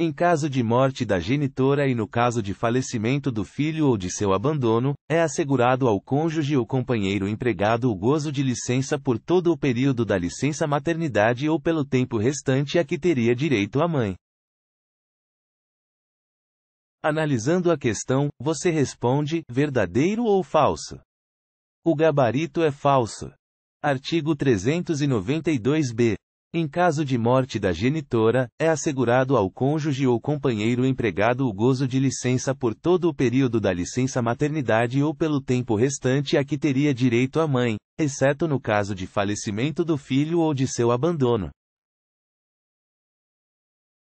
Em caso de morte da genitora e no caso de falecimento do filho ou de seu abandono, é assegurado ao cônjuge ou companheiro empregado o gozo de licença por todo o período da licença maternidade ou pelo tempo restante a que teria direito a mãe. Analisando a questão, você responde: verdadeiro ou falso? O gabarito é falso. Artigo 392b. Em caso de morte da genitora, é assegurado ao cônjuge ou companheiro empregado o gozo de licença por todo o período da licença maternidade ou pelo tempo restante a que teria direito a mãe, exceto no caso de falecimento do filho ou de seu abandono.